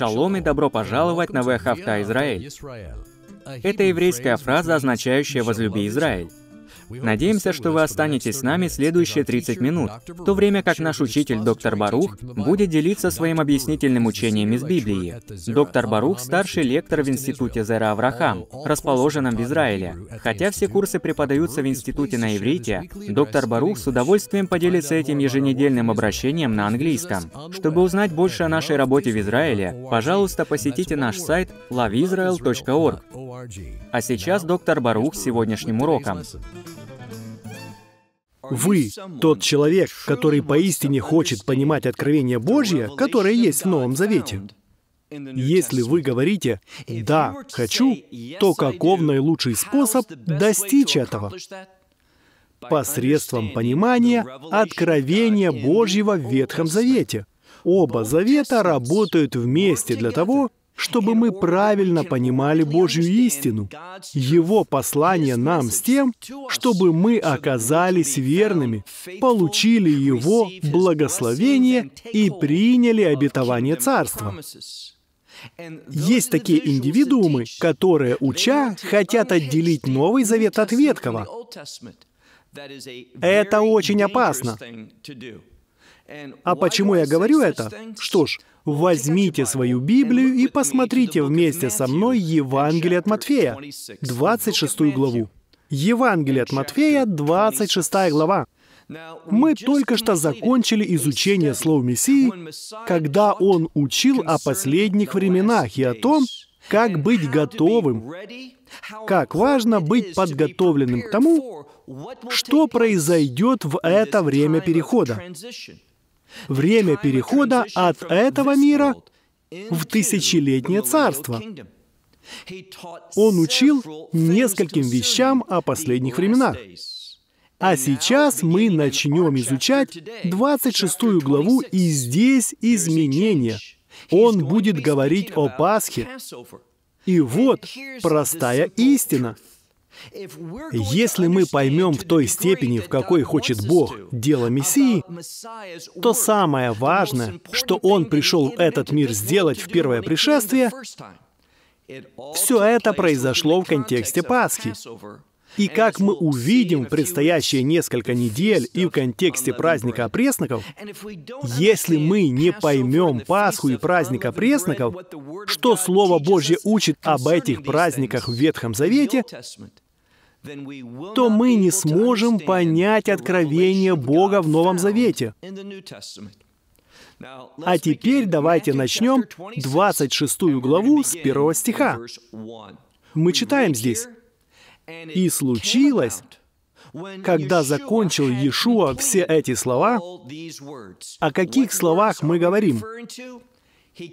Шалом и добро пожаловать на Вехавта Израиль. Это еврейская фраза, означающая «возлюби Израиль». Надеемся, что вы останетесь с нами следующие 30 минут, в то время как наш учитель доктор Барух будет делиться своим объяснительным учением из Библии. Доктор Барух – старший лектор в Институте Зера Аврахам, расположенном в Израиле. Хотя все курсы преподаются в Институте на иврите, доктор Барух с удовольствием поделится этим еженедельным обращением на английском. Чтобы узнать больше о нашей работе в Израиле, пожалуйста, посетите наш сайт loveisrael.org. А сейчас доктор Барух с сегодняшним уроком. Вы тот человек, который поистине хочет понимать откровение Божье, которое есть в Новом Завете. Если вы говорите «да, хочу», то каков наилучший способ достичь этого? Посредством понимания откровения Божьего в Ветхом Завете. Оба завета работают вместе для того, чтобы мы правильно понимали Божью истину, Его послание нам с тем, чтобы мы оказались верными, получили Его благословение и приняли обетование Царства. Есть такие индивидуумы, которые, уча, хотят отделить Новый Завет от Ветхого. Это очень опасно. А почему я говорю это? Что ж, возьмите свою Библию и посмотрите вместе со мной Евангелие от Матфея, 26 главу. Евангелие от Матфея, 26 глава. Мы только что закончили изучение слов Мессии, когда он учил о последних временах и о том, как быть готовым, как важно быть подготовленным к тому, что произойдет в это время перехода. Время перехода от этого мира в тысячелетнее царство. Он учил нескольким вещам о последних временах. А сейчас мы начнем изучать 26 главу, и здесь изменения. Он будет говорить о Пасхе. И вот простая истина – если мы поймем в той степени, в какой хочет Бог, дело Мессии, то самое важное, что Он пришел этот мир сделать в первое пришествие, все это произошло в контексте Пасхи. И как мы увидим в предстоящие несколько недель и в контексте праздника пресноков, если мы не поймем Пасху и праздника пресноков, что Слово Божье учит об этих праздниках в Ветхом Завете, то мы не сможем понять откровение Бога в Новом Завете. А теперь давайте начнем 26 главу с первого стиха. Мы читаем здесь. «И случилось, когда закончил Иешуа все эти слова, о каких словах мы говорим?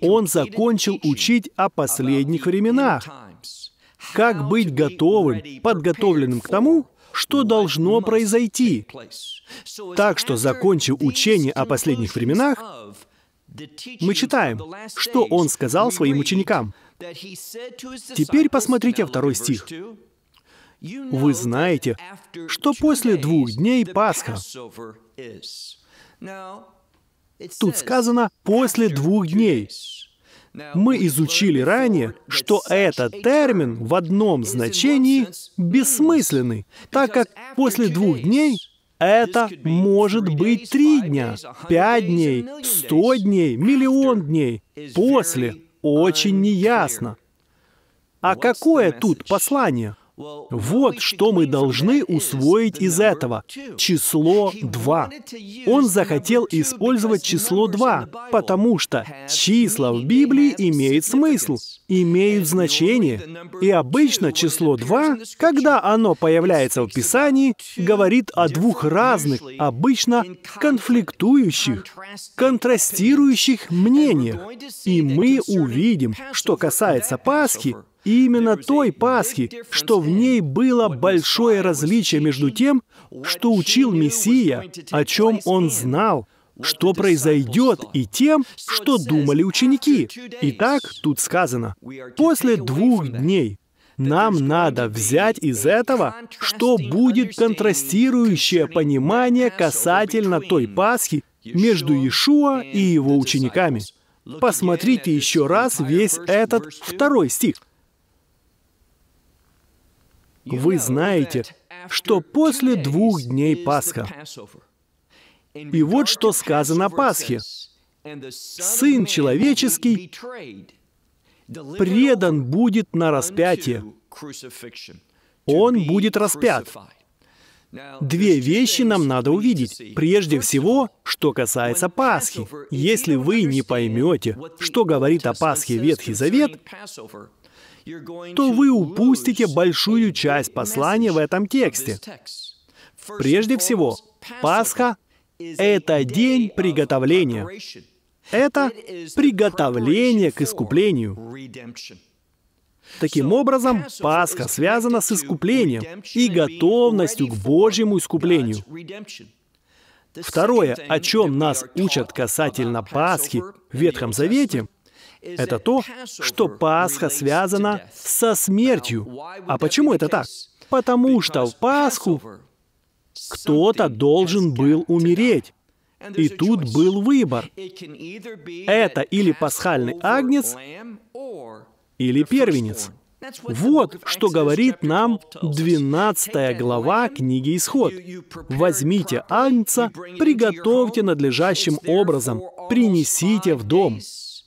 Он закончил учить о последних временах, как быть готовым, подготовленным к тому, что должно произойти. Так что, закончив учение о последних временах, мы читаем, что он сказал своим ученикам. Теперь посмотрите второй стих. Вы знаете, что после двух дней Пасха. Тут сказано «после двух дней». Мы изучили ранее, что этот термин в одном значении бессмысленный, так как после двух дней это может быть три дня, пять дней, сто дней, миллион дней. После очень неясно. А какое тут послание? Вот что мы должны усвоить из этого. Число 2. Он захотел использовать число 2, потому что числа в Библии имеют смысл, имеют значение. И обычно число 2, когда оно появляется в Писании, говорит о двух разных, обычно конфликтующих, контрастирующих мнениях. И мы увидим, что касается Пасхи, и именно той Пасхи, что в ней было большое различие между тем, что учил Мессия, о типа, чем он знал, что произойдет и тем, что думали ученики. Итак, тут сказано, после двух дней нам надо взять из этого, что будет контрастирующее понимание касательно той Пасхи между Иешуа и его учениками. Посмотрите еще раз весь этот второй стих. Вы знаете, что после двух дней Пасха. И вот что сказано о Пасхе. «Сын человеческий предан будет на распятие. Он будет распят». Две вещи нам надо увидеть. Прежде всего, что касается Пасхи. Если вы не поймете, что говорит о Пасхе Ветхий Завет, то вы упустите большую часть послания в этом тексте. Прежде всего, Пасха — это день приготовления. Это приготовление к искуплению. Таким образом, Пасха связана с искуплением и готовностью к Божьему искуплению. Второе, о чем нас учат касательно Пасхи в Ветхом Завете — это то, что Пасха связана со смертью. А почему это так? Потому что в Пасху кто-то должен был умереть. И тут был выбор. Это или пасхальный агнец, или первенец. Вот что говорит нам 12 глава книги Исход. «Возьмите агнца, приготовьте надлежащим образом, принесите в дом».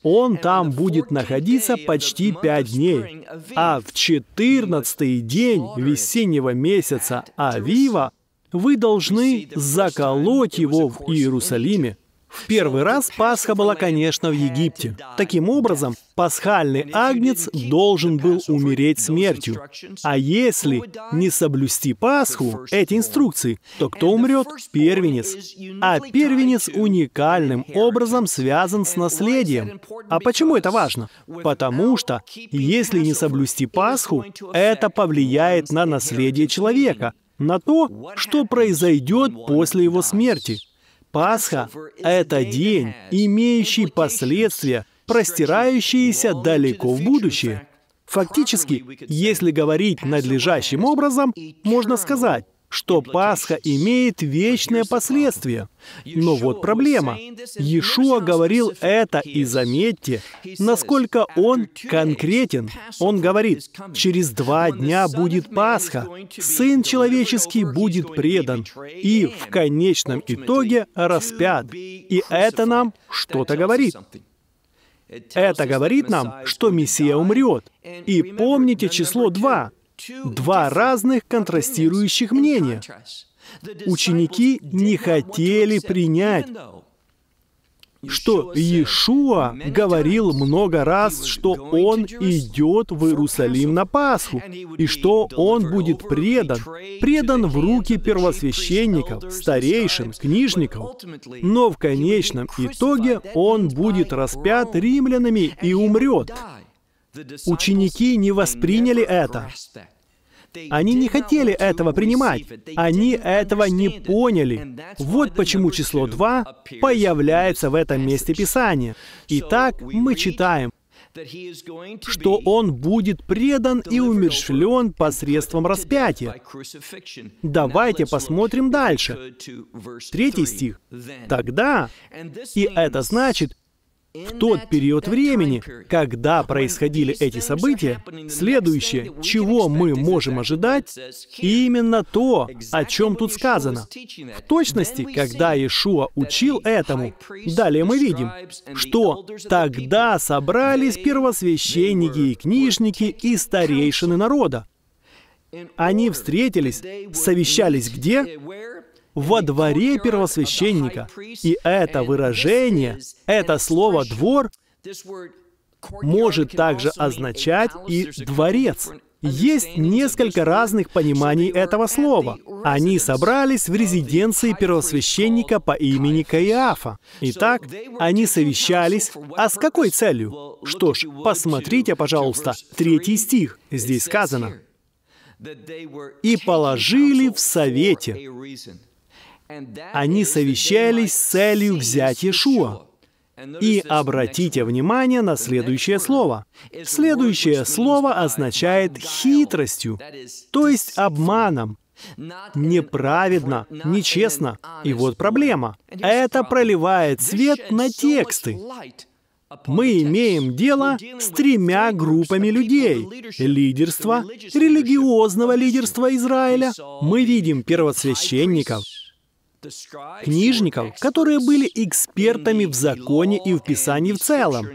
Он там будет находиться почти пять дней. А в четырнадцатый день весеннего месяца Авива вы должны заколоть его в Иерусалиме. В первый раз Пасха была, конечно, в Египте. Таким образом, пасхальный агнец должен был умереть смертью. А если не соблюсти Пасху, эти инструкции, то кто умрет? Первенец. А первенец уникальным образом связан с наследием. А почему это важно? Потому что, если не соблюсти Пасху, это повлияет на наследие человека, на то, что произойдет после его смерти. Пасха — это день, имеющий последствия, простирающиеся далеко в будущее. Фактически, если говорить надлежащим образом, можно сказать, что Пасха имеет вечное последствие. Но вот проблема. Иешуа говорил это, и заметьте, насколько он конкретен. Он говорит, через два дня будет Пасха, Сын Человеческий будет предан, и в конечном итоге распят. И это нам что-то говорит. Это говорит нам, что Мессия умрет. И помните число 2. Два разных контрастирующих мнения. Ученики не хотели принять, что Иешуа говорил много раз, что он идет в Иерусалим на Пасху, и что он будет предан, предан в руки первосвященников, старейшин, книжников. Но в конечном итоге он будет распят римлянами и умрет. Ученики не восприняли это. Они не хотели этого принимать. Они этого не поняли. Вот почему число 2 появляется в этом месте Писания. Итак, мы читаем, что он будет предан и умершлен посредством распятия. Давайте посмотрим дальше. Третий стих. «Тогда...» И это значит, в тот период времени, когда происходили эти события, следующее, чего мы можем ожидать, именно то, о чем тут сказано. В точности, когда Иешуа учил этому, далее мы видим, что «тогда собрались первосвященники и книжники и старейшины народа». Они встретились, совещались где? во дворе первосвященника. И это выражение, это слово «двор» может также означать и «дворец». Есть несколько разных пониманий этого слова. Они собрались в резиденции первосвященника по имени Каиафа. Итак, они совещались. А с какой целью? Что ж, посмотрите, пожалуйста, третий стих. Здесь сказано. «И положили в совете». Они совещались с целью взять Иешуа. И обратите внимание на следующее слово. Следующее слово означает «хитростью», то есть обманом, неправедно, нечестно. И вот проблема. Это проливает свет на тексты. Мы имеем дело с тремя группами людей. Лидерство, религиозного лидерства Израиля. Мы видим первосвященников, книжников, которые были экспертами в законе и в Писании в целом.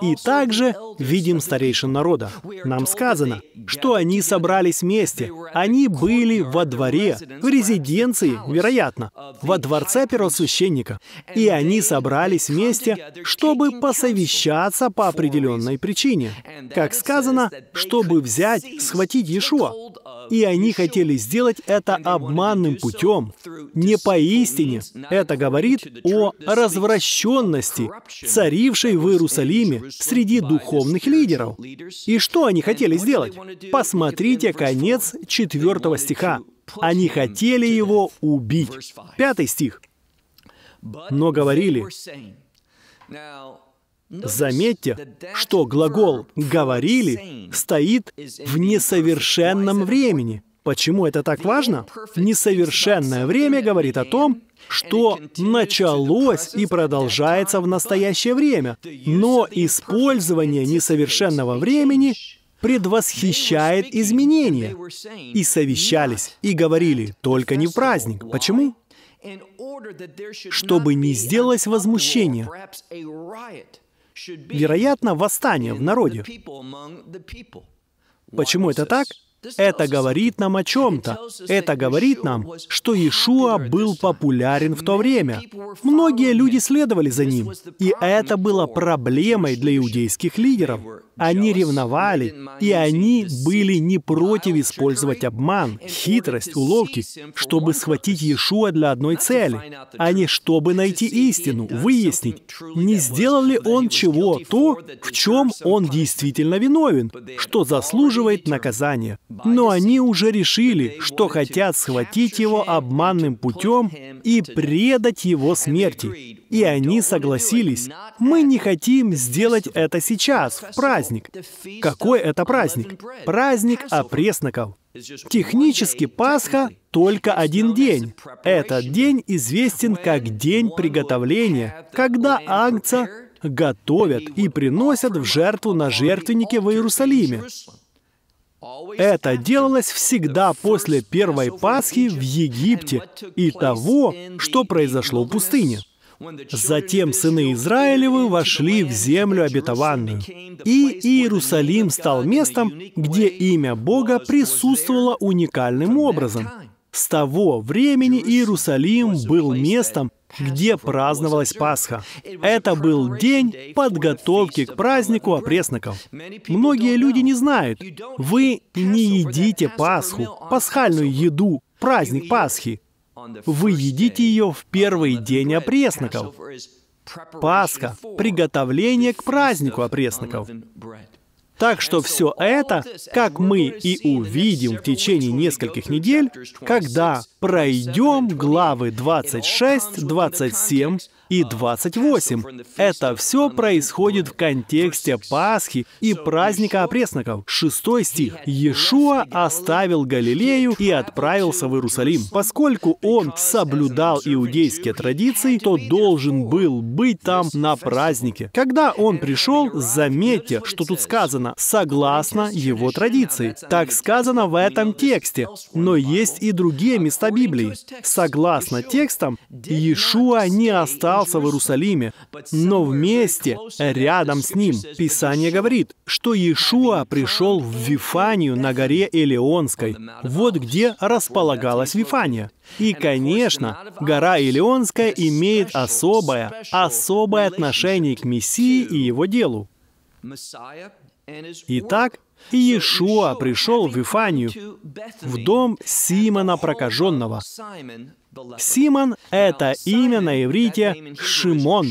И также видим старейшин народа. Нам сказано, что они собрались вместе. Они были во дворе, в резиденции, вероятно, во дворце первосвященника. И они собрались вместе, чтобы посовещаться по определенной причине. Как сказано, чтобы взять, схватить Иешуа. И они хотели сделать это обманным путем, не поистине. Это говорит о развращенности, царившей в Иерусалиме среди духовных лидеров. И что они хотели сделать? Посмотрите конец 4 стиха. Они хотели его убить. Пятый стих. Но говорили, Заметьте, что глагол «говорили» стоит в несовершенном времени. Почему это так важно? Несовершенное время говорит о том, что началось и продолжается в настоящее время. Но использование несовершенного времени предвосхищает изменения. И совещались, и говорили, только не в праздник. Почему? Чтобы не сделалось возмущение Вероятно, восстание в народе. Почему это так? Это говорит нам о чем-то. Это говорит нам, что Иешуа был популярен в то время. Многие люди следовали за ним, и это было проблемой для иудейских лидеров. Они ревновали, и они были не против использовать обман, хитрость, уловки, чтобы схватить Иешуа для одной цели, а не чтобы найти истину, выяснить, не сделал ли он чего то, в чем он действительно виновен, что заслуживает наказания. Но они уже решили, что хотят схватить его обманным путем и предать его смерти. И они согласились. Мы не хотим сделать это сейчас, в праздник. Какой это праздник? Праздник опресноков. Технически Пасха только один день. Этот день известен как День приготовления, когда ангца готовят и приносят в жертву на жертвеннике в Иерусалиме. Это делалось всегда после первой Пасхи в Египте и того, что произошло в пустыне. Затем сыны Израилевы вошли в землю обетованную, и Иерусалим стал местом, где имя Бога присутствовало уникальным образом. С того времени Иерусалим был местом, где праздновалась Пасха. Это был день подготовки к празднику опресноков. Многие люди не знают, вы не едите Пасху, пасхальную еду, праздник Пасхи. Вы едите ее в первый день опресноков. Пасха — приготовление к празднику опресноков. Так что все это, как мы и увидим в течение нескольких недель, когда пройдем главы 26, 27, и 28. Это все происходит в контексте Пасхи и праздника опресноков. Шестой стих. «Иешуа оставил Галилею и отправился в Иерусалим. Поскольку он соблюдал иудейские традиции, то должен был быть там на празднике. Когда он пришел, заметьте, что тут сказано «согласно его традиции». Так сказано в этом тексте. Но есть и другие места Библии. Согласно текстам, Иешуа не остался оказался в Иерусалиме, но вместе, рядом с ним, Писание говорит, что Иешуа пришел в Вифанию на горе Элеонской. Вот где располагалась Вифания. И, конечно, гора Элеонская имеет особое, особое отношение к Мессии и его делу. Итак, Иешуа пришел в Ифанию, в дом Симона прокаженного. Симон — это имя на иврите «Шимон».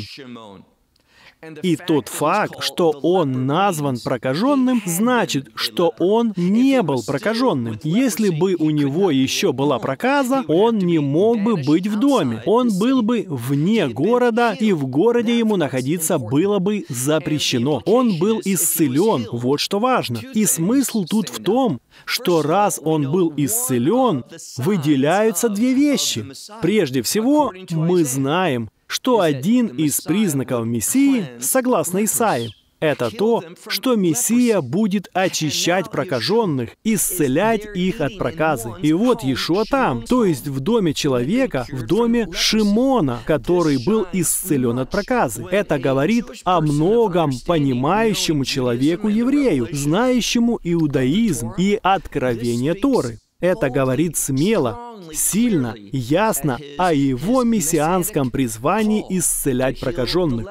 И тот факт, что он назван прокаженным, значит, что он не был прокаженным. Если бы у него еще была проказа, он не мог бы быть в доме. Он был бы вне города, и в городе ему находиться было бы запрещено. Он был исцелен, вот что важно. И смысл тут в том, что раз он был исцелен, выделяются две вещи. Прежде всего, мы знаем, что один из признаков Мессии, согласно Исаии, это то, что Мессия будет очищать прокаженных, исцелять их от проказы. И вот Иешуа там, то есть в доме человека, в доме Шимона, который был исцелен от проказы. Это говорит о многом понимающему человеку-еврею, знающему иудаизм и откровение Торы. Это говорит смело, сильно, ясно о его мессианском призвании исцелять прокаженных.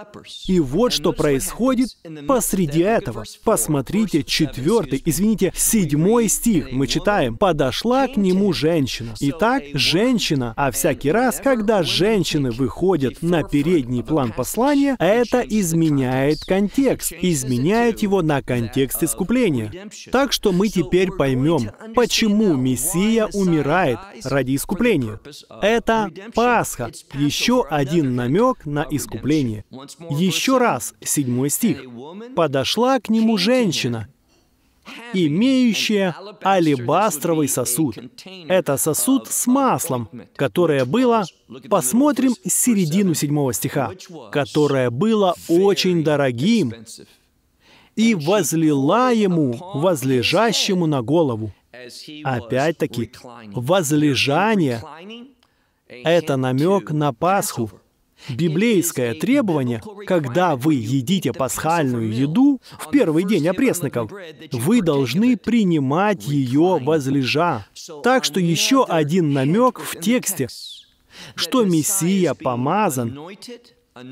И вот что происходит посреди этого. Посмотрите, четвертый, извините, седьмой стих мы читаем. «Подошла к нему женщина». Итак, женщина, а всякий раз, когда женщины выходят на передний план послания, это изменяет контекст, изменяет его на контекст искупления. Так что мы теперь поймем, почему мессия Мессия умирает ради искупления. Это Пасха, еще один намек на искупление. Еще раз, седьмой стих. «Подошла к нему женщина, имеющая алебастровый сосуд. Это сосуд с маслом, которое было, посмотрим середину седьмого стиха, которое было очень дорогим, и возлила ему, возлежащему на голову. Опять-таки, возлежание — это намек на Пасху. Библейское требование, когда вы едите пасхальную еду в первый день опресников, вы должны принимать ее возлежа. Так что еще один намек в тексте, что Мессия помазан,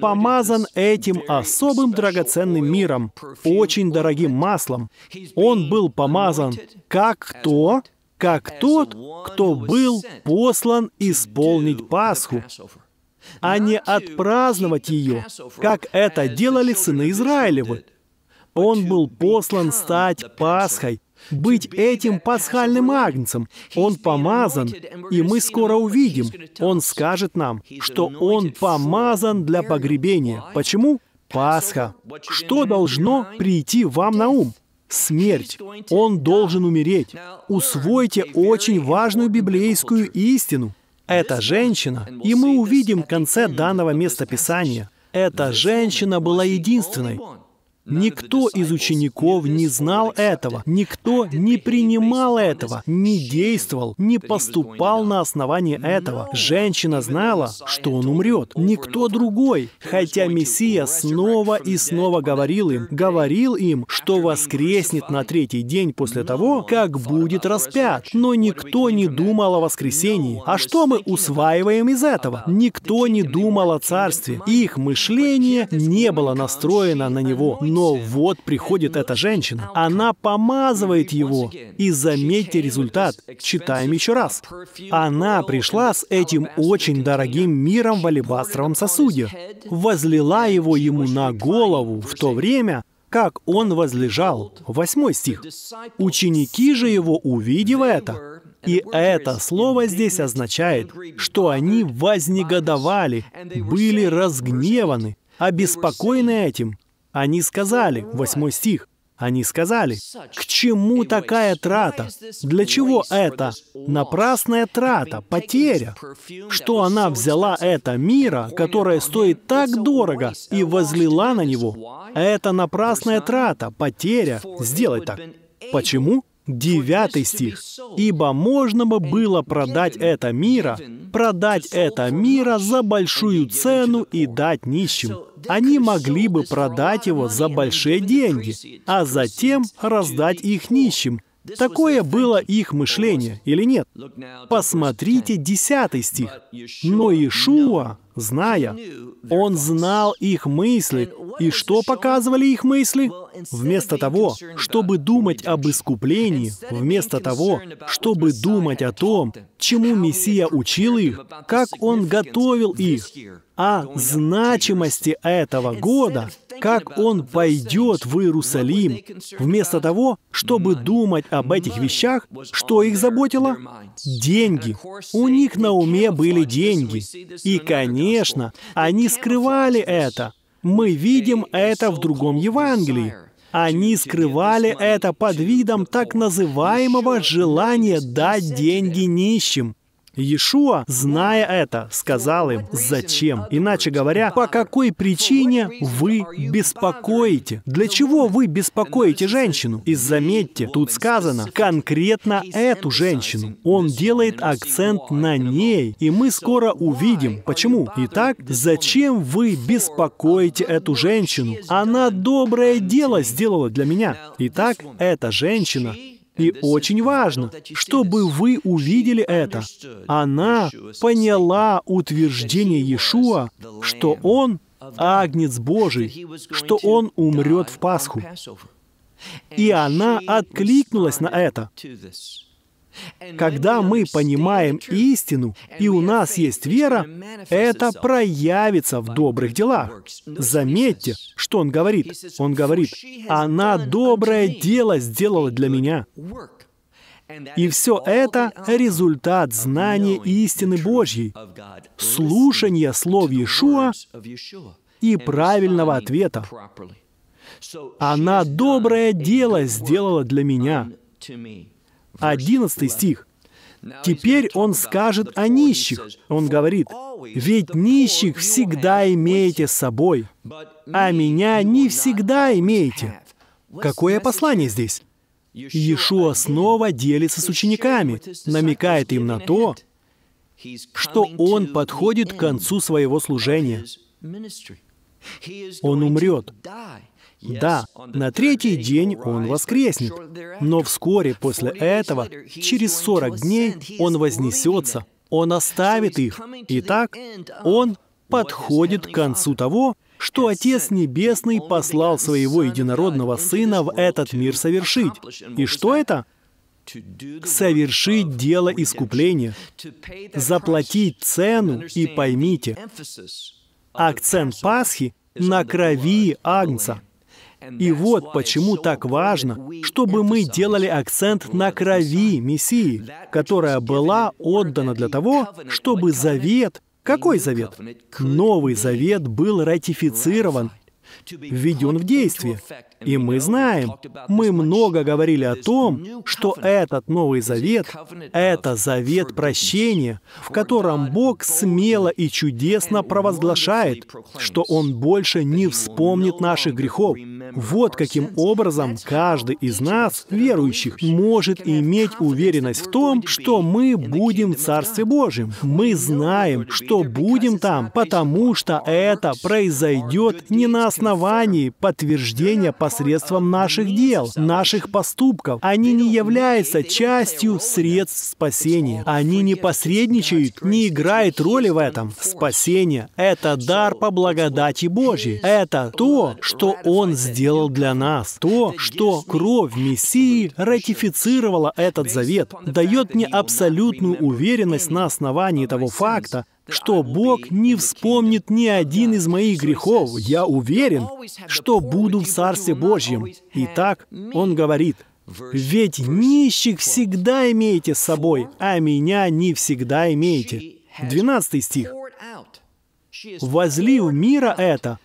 помазан этим особым драгоценным миром, очень дорогим маслом. Он был помазан как кто? Как тот, кто был послан исполнить Пасху, а не отпраздновать ее, как это делали сыны Израилевы. Он был послан стать Пасхой, быть этим пасхальным агнцем. Он помазан, и мы скоро увидим. Он скажет нам, что он помазан для погребения. Почему? Пасха. Что должно прийти вам на ум? Смерть. Он должен умереть. Усвойте очень важную библейскую истину. Эта женщина, и мы увидим в конце данного места Писания, эта женщина была единственной, Никто из учеников не знал этого, никто не принимал этого, не действовал, не поступал на основании ну, этого. Женщина знала, что он умрет, никто другой, хотя Мессия снова и снова говорил им, говорил им, что воскреснет на третий день после ну, того, как будет распят. Но никто не думал о ну, воскресении. А что мы усваиваем из этого? Никто не думал о царстве. Их мышление не было настроено на него. Но но вот приходит эта женщина, она помазывает его. И заметьте результат. Читаем еще раз. Она пришла с этим очень дорогим миром в алебастровом сосуде, возлила его ему на голову в то время, как он возлежал. Восьмой стих. «Ученики же его, увидев это, и это слово здесь означает, что они вознегодовали, были разгневаны, обеспокоены этим, они сказали, восьмой стих, они сказали, «К чему такая трата? Для чего это? Напрасная трата, потеря, что она взяла это мира, которое стоит так дорого, и возлила на него. Это напрасная трата, потеря, сделать так». Почему? Девятый стих. «Ибо можно бы было продать это мира, продать это мира за большую цену и дать нищим» они могли бы продать его за большие деньги, а затем раздать их нищим. Такое было их мышление, или нет? Посмотрите 10 стих. Но Ишуа зная. Он знал их мысли. И что показывали их мысли? Вместо того, чтобы думать об искуплении, вместо того, чтобы думать о том, чему Мессия учил их, как он готовил их, о а значимости этого года, как он пойдет в Иерусалим, вместо того, чтобы думать об этих вещах, что их заботило? Деньги. У них на уме были деньги. И, конечно, Конечно, они скрывали это. Мы видим это в другом Евангелии. Они скрывали это под видом так называемого желания дать деньги нищим. Иешуа, зная это, сказал им, зачем? Иначе говоря, по какой причине вы беспокоите? Для чего вы беспокоите женщину? И заметьте, тут сказано конкретно эту женщину. Он делает акцент на ней, и мы скоро увидим, почему. Итак, зачем вы беспокоите эту женщину? Она доброе дело сделала для меня. Итак, эта женщина и очень важно, чтобы вы увидели это. Она поняла утверждение Иешуа, что он Агнец Божий, что он умрет в Пасху. И она откликнулась на это. Когда мы понимаем истину, и у нас есть вера, это проявится в добрых делах. Заметьте, что он говорит. Он говорит, «Она доброе дело сделала для меня». И все это — результат знания истины Божьей, слушания слов Иешуа и правильного ответа. «Она доброе дело сделала для меня». 11 стих. Теперь он скажет о нищих. Он говорит, «Ведь нищих всегда имеете с собой, а меня не всегда имеете». Какое послание здесь? Иешуа снова делится с учениками, намекает им на то, что он подходит к концу своего служения. Он умрет. Да, на третий день он воскреснет, но вскоре после этого, через 40 дней, он вознесется, он оставит их. Итак, он подходит к концу того, что Отец Небесный послал Своего Единородного Сына в этот мир совершить. И что это? Совершить дело искупления, заплатить цену и поймите. Акцент Пасхи на крови Агнца – и вот почему так важно, чтобы мы делали акцент на крови Мессии, которая была отдана для того, чтобы завет, какой завет? Новый завет был ратифицирован введен в действие. И мы знаем, мы много говорили о том, что этот Новый Завет — это завет прощения, в котором Бог смело и чудесно провозглашает, что Он больше не вспомнит наших грехов, вот каким образом каждый из нас, верующих, может иметь уверенность в том, что мы будем в Царстве Божьем. Мы знаем, что будем там, потому что это произойдет не на основании подтверждения посредством наших дел, наших поступков. Они не являются частью средств спасения. Они не посредничают, не играют роли в этом. Спасение — это дар по благодати Божьей. Это то, что Он сделал сделал для нас. То, что кровь Мессии ратифицировала этот завет, дает мне абсолютную уверенность на основании того факта, что Бог не вспомнит ни один из моих грехов. Я уверен, что буду в Царстве Божьем. Итак, он говорит, «Ведь нищих всегда имеете с собой, а меня не всегда имеете». 12 стих. «Возлив мира это,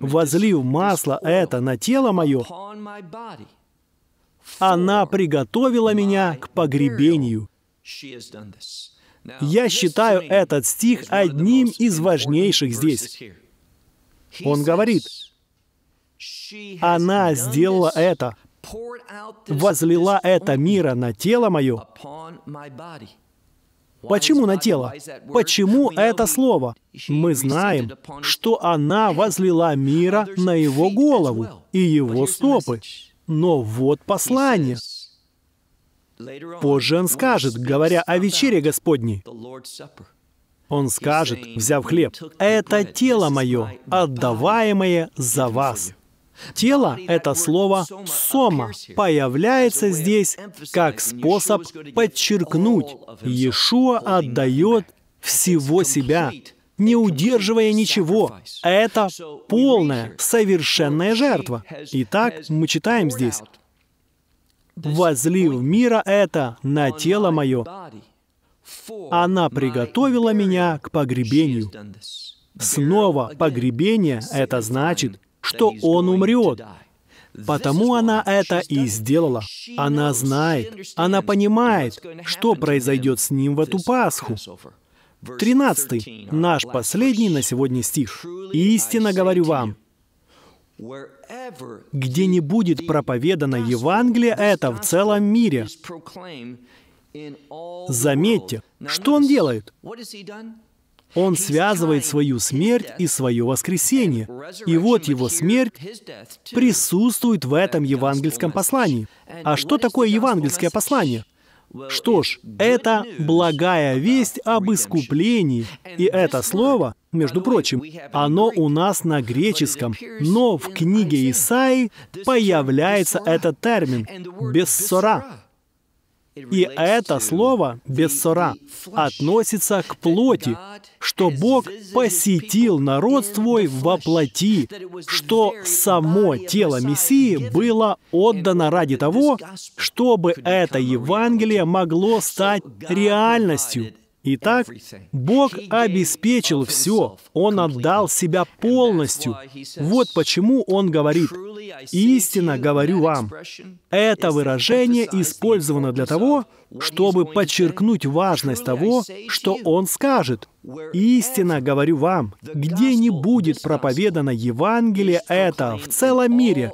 возлив масло это на тело мое, она приготовила меня к погребению. Я считаю этот стих одним из важнейших здесь. Он говорит, «Она сделала это, возлила это мира на тело мое, Почему на тело? Почему это слово? Мы знаем, что она возлила мира на его голову и его стопы. Но вот послание. Позже он скажет, говоря о вечере Господней. Он скажет, взяв хлеб, «Это тело мое, отдаваемое за вас». Тело — это слово «сома» появляется здесь как способ подчеркнуть, Иешуа отдает всего себя, не удерживая ничего. Это полная, совершенная жертва. Итак, мы читаем здесь. «Возлив мира это на тело мое, она приготовила меня к погребению». Снова погребение — это значит, что он умрет. Потому она это и сделала. Она знает, она понимает, что произойдет с ним в эту Пасху. 13. Наш последний на сегодня стих. «Истинно говорю вам, где не будет проповедано Евангелие это в целом мире». Заметьте, что он делает? Он связывает свою смерть и свое воскресение. И вот его смерть присутствует в этом евангельском послании. А что такое евангельское послание? Что ж, это благая весть об искуплении. И это слово, между прочим, оно у нас на греческом, но в книге Исаи появляется этот термин «бессора». И это слово «бессора» относится к плоти, что Бог посетил народ свой во плоти, что само тело Мессии было отдано ради того, чтобы это Евангелие могло стать реальностью Итак, Бог обеспечил все. Он отдал себя полностью. Вот почему Он говорит, «Истинно говорю вам». Это выражение использовано для того, чтобы подчеркнуть важность того, что Он скажет. «Истинно говорю вам, где не будет проповедано Евангелие это в целом мире,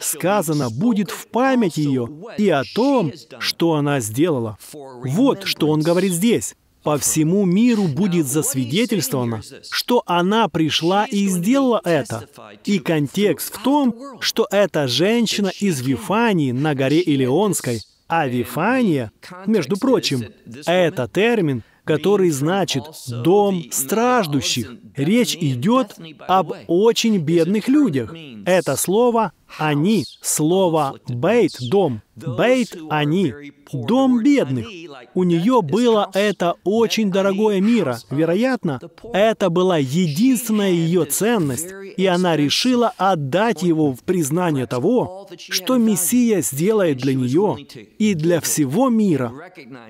сказано, будет в память ее и о том, что она сделала. Вот что он говорит здесь. По всему миру будет засвидетельствовано, что она пришла и сделала это. И контекст в том, что эта женщина из Вифании на горе Илионской, а Вифания, между прочим, это термин, который значит «дом страждущих», Речь идет об очень бедных людях. Это слово «они», слово «бейт» — «дом», «бейт» — «они», «дом бедных». У нее было это очень дорогое мира. Вероятно, это была единственная ее ценность, и она решила отдать его в признание того, что Мессия сделает для нее и для всего мира.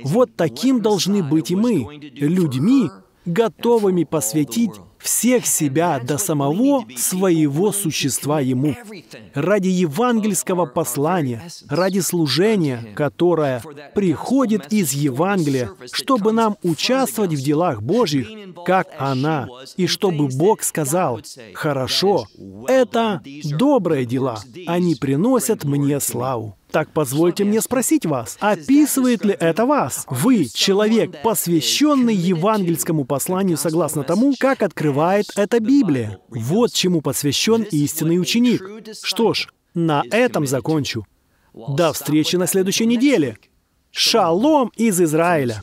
Вот таким должны быть и мы, людьми, готовыми посвятить всех себя до самого своего существа Ему, ради евангельского послания, ради служения, которое приходит из Евангелия, чтобы нам участвовать в делах Божьих, как она, и чтобы Бог сказал, «Хорошо, это добрые дела, они приносят мне славу». Так позвольте мне спросить вас, описывает ли это вас? Вы — человек, посвященный евангельскому посланию согласно тому, как открывает эта Библия. Вот чему посвящен истинный ученик. Что ж, на этом закончу. До встречи на следующей неделе. Шалом из Израиля.